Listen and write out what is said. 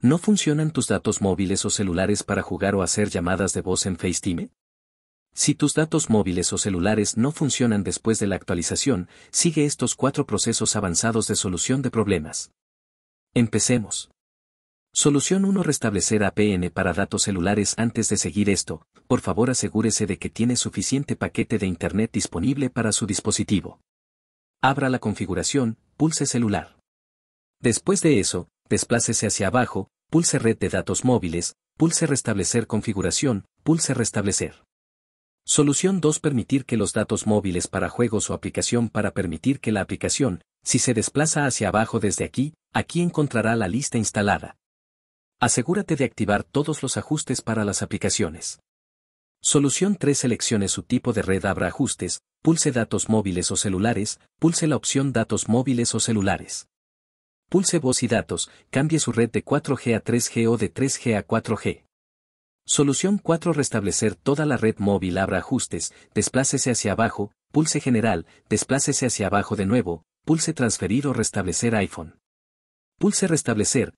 ¿No funcionan tus datos móviles o celulares para jugar o hacer llamadas de voz en FaceTime? Si tus datos móviles o celulares no funcionan después de la actualización, sigue estos cuatro procesos avanzados de solución de problemas. Empecemos. Solución 1. Restablecer APN para datos celulares. Antes de seguir esto, por favor asegúrese de que tiene suficiente paquete de Internet disponible para su dispositivo. Abra la configuración, pulse celular. Después de eso, desplácese hacia abajo, pulse Red de datos móviles, pulse Restablecer configuración, pulse Restablecer. Solución 2. Permitir que los datos móviles para juegos o aplicación para permitir que la aplicación, si se desplaza hacia abajo desde aquí, aquí encontrará la lista instalada. Asegúrate de activar todos los ajustes para las aplicaciones. Solución 3. Seleccione su tipo de red. Abra ajustes, pulse datos móviles o celulares, pulse la opción datos móviles o celulares. Pulse voz y datos, cambie su red de 4G a 3G o de 3G a 4G. Solución 4. Restablecer toda la red móvil. Abra ajustes, desplácese hacia abajo, pulse general, desplácese hacia abajo de nuevo, pulse transferir o restablecer iPhone. Pulse restablecer,